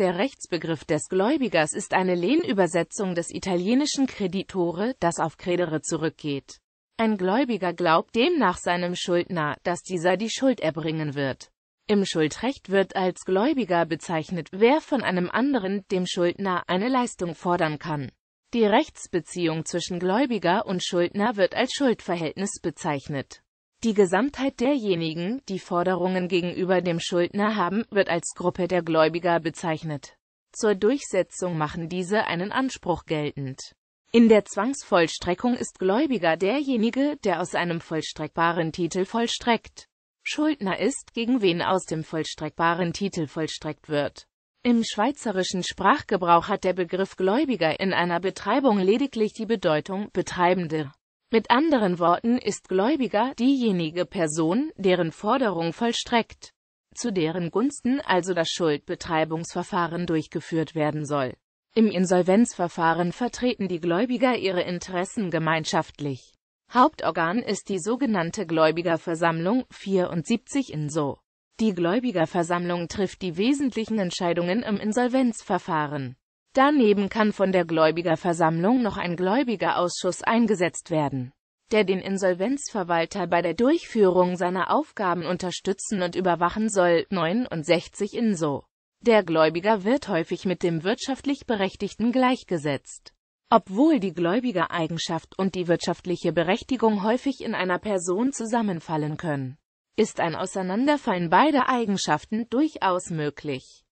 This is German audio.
Der Rechtsbegriff des Gläubigers ist eine Lehnübersetzung des italienischen Creditore, das auf credere zurückgeht. Ein Gläubiger glaubt demnach seinem Schuldner, dass dieser die Schuld erbringen wird. Im Schuldrecht wird als Gläubiger bezeichnet, wer von einem anderen, dem Schuldner, eine Leistung fordern kann. Die Rechtsbeziehung zwischen Gläubiger und Schuldner wird als Schuldverhältnis bezeichnet. Die Gesamtheit derjenigen, die Forderungen gegenüber dem Schuldner haben, wird als Gruppe der Gläubiger bezeichnet. Zur Durchsetzung machen diese einen Anspruch geltend. In der Zwangsvollstreckung ist Gläubiger derjenige, der aus einem vollstreckbaren Titel vollstreckt. Schuldner ist, gegen wen aus dem vollstreckbaren Titel vollstreckt wird. Im schweizerischen Sprachgebrauch hat der Begriff Gläubiger in einer Betreibung lediglich die Bedeutung Betreibende. Mit anderen Worten ist Gläubiger diejenige Person, deren Forderung vollstreckt, zu deren Gunsten also das Schuldbetreibungsverfahren durchgeführt werden soll. Im Insolvenzverfahren vertreten die Gläubiger ihre Interessen gemeinschaftlich. Hauptorgan ist die sogenannte Gläubigerversammlung 74 in so. Die Gläubigerversammlung trifft die wesentlichen Entscheidungen im Insolvenzverfahren. Daneben kann von der Gläubigerversammlung noch ein Gläubigerausschuss eingesetzt werden, der den Insolvenzverwalter bei der Durchführung seiner Aufgaben unterstützen und überwachen soll. 69 Inso. Der Gläubiger wird häufig mit dem wirtschaftlich Berechtigten gleichgesetzt. Obwohl die Gläubigereigenschaft und die wirtschaftliche Berechtigung häufig in einer Person zusammenfallen können, ist ein Auseinanderfallen beider Eigenschaften durchaus möglich.